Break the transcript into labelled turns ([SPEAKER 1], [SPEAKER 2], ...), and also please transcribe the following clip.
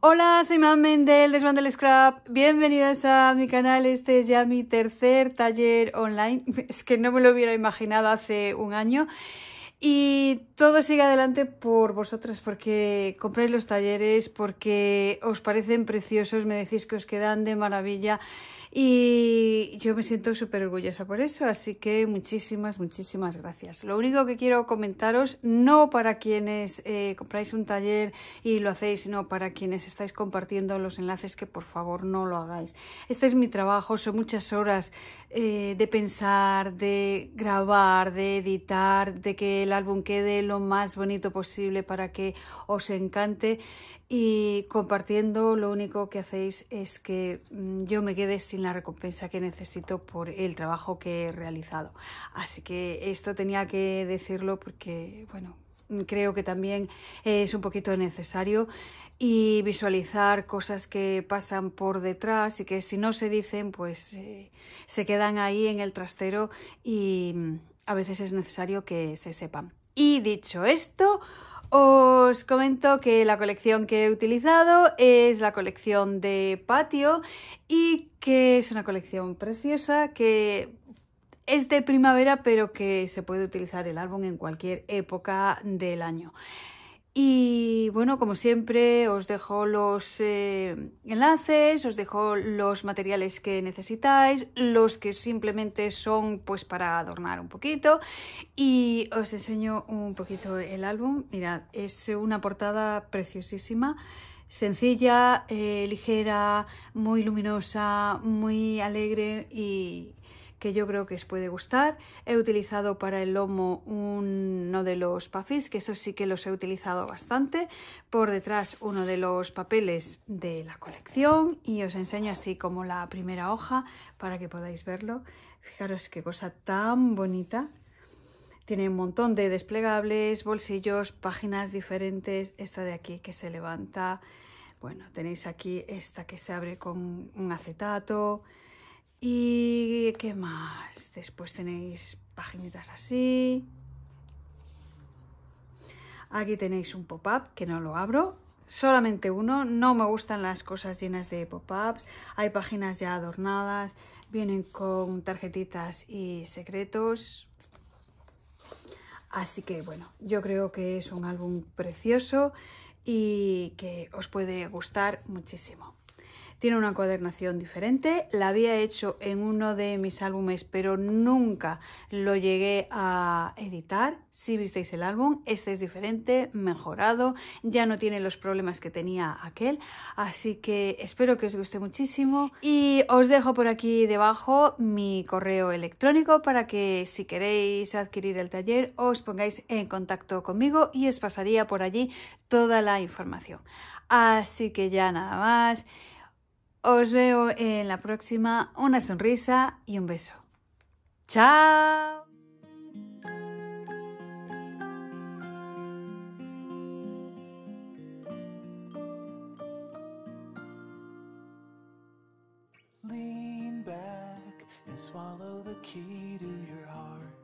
[SPEAKER 1] Hola, soy Mamen Mendel, desmantel del Scrap. Bienvenidos a mi canal. Este es ya mi tercer taller online. Es que no me lo hubiera imaginado hace un año. Y todo sigue adelante por vosotras, porque compráis los talleres, porque os parecen preciosos, me decís que os quedan de maravilla y yo me siento súper orgullosa por eso. Así que muchísimas, muchísimas gracias. Lo único que quiero comentaros, no para quienes eh, compráis un taller y lo hacéis, sino para quienes estáis compartiendo los enlaces, que por favor no lo hagáis. Este es mi trabajo, son muchas horas eh, de pensar, de grabar, de editar, de que la álbum quede lo más bonito posible para que os encante y compartiendo lo único que hacéis es que mm, yo me quede sin la recompensa que necesito por el trabajo que he realizado. Así que esto tenía que decirlo porque, bueno, creo que también es un poquito necesario y visualizar cosas que pasan por detrás y que si no se dicen pues eh, se quedan ahí en el trastero y, mm, a veces es necesario que se sepan. Y dicho esto, os comento que la colección que he utilizado es la colección de patio y que es una colección preciosa que es de primavera pero que se puede utilizar el álbum en cualquier época del año. Y bueno, como siempre, os dejo los eh, enlaces, os dejo los materiales que necesitáis, los que simplemente son pues para adornar un poquito. Y os enseño un poquito el álbum. Mirad, es una portada preciosísima sencilla, eh, ligera, muy luminosa, muy alegre y, que yo creo que os puede gustar. He utilizado para el lomo uno de los puffis, que eso sí que los he utilizado bastante. Por detrás uno de los papeles de la colección y os enseño así como la primera hoja para que podáis verlo. Fijaros qué cosa tan bonita. Tiene un montón de desplegables, bolsillos, páginas diferentes. Esta de aquí que se levanta. Bueno, tenéis aquí esta que se abre con un acetato. ¿Y qué más? Después tenéis páginas así. Aquí tenéis un pop-up que no lo abro. Solamente uno. No me gustan las cosas llenas de pop-ups. Hay páginas ya adornadas. Vienen con tarjetitas y secretos. Así que bueno, yo creo que es un álbum precioso y que os puede gustar muchísimo. Tiene una cuadernación diferente, la había hecho en uno de mis álbumes, pero nunca lo llegué a editar. Si visteis el álbum, este es diferente, mejorado, ya no tiene los problemas que tenía aquel, así que espero que os guste muchísimo y os dejo por aquí debajo mi correo electrónico para que si queréis adquirir el taller os pongáis en contacto conmigo y os pasaría por allí toda la información. Así que ya nada más. Os veo en la próxima. Una sonrisa y un beso. ¡Chao! Lean back and swallow the key to your heart.